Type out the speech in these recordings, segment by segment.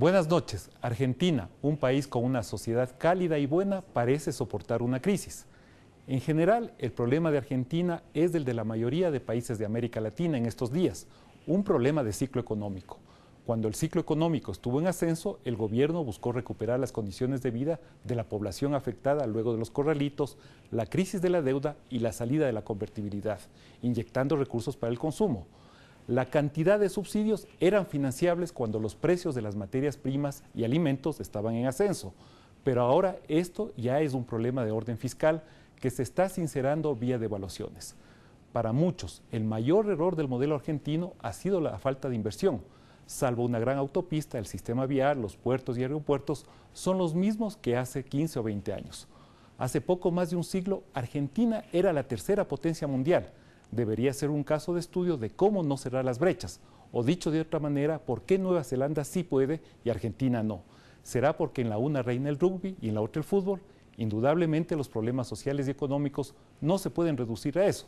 Buenas noches. Argentina, un país con una sociedad cálida y buena, parece soportar una crisis. En general, el problema de Argentina es el de la mayoría de países de América Latina en estos días, un problema de ciclo económico. Cuando el ciclo económico estuvo en ascenso, el gobierno buscó recuperar las condiciones de vida de la población afectada luego de los corralitos, la crisis de la deuda y la salida de la convertibilidad, inyectando recursos para el consumo la cantidad de subsidios eran financiables cuando los precios de las materias primas y alimentos estaban en ascenso. Pero ahora esto ya es un problema de orden fiscal que se está sincerando vía devaluaciones. Para muchos, el mayor error del modelo argentino ha sido la falta de inversión. Salvo una gran autopista, el sistema vial, los puertos y aeropuertos son los mismos que hace 15 o 20 años. Hace poco más de un siglo, Argentina era la tercera potencia mundial debería ser un caso de estudio de cómo no cerrar las brechas, o dicho de otra manera, por qué Nueva Zelanda sí puede y Argentina no. ¿Será porque en la una reina el rugby y en la otra el fútbol? Indudablemente los problemas sociales y económicos no se pueden reducir a eso.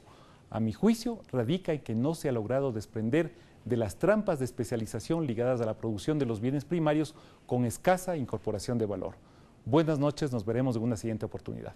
A mi juicio, radica en que no se ha logrado desprender de las trampas de especialización ligadas a la producción de los bienes primarios con escasa incorporación de valor. Buenas noches, nos veremos en una siguiente oportunidad.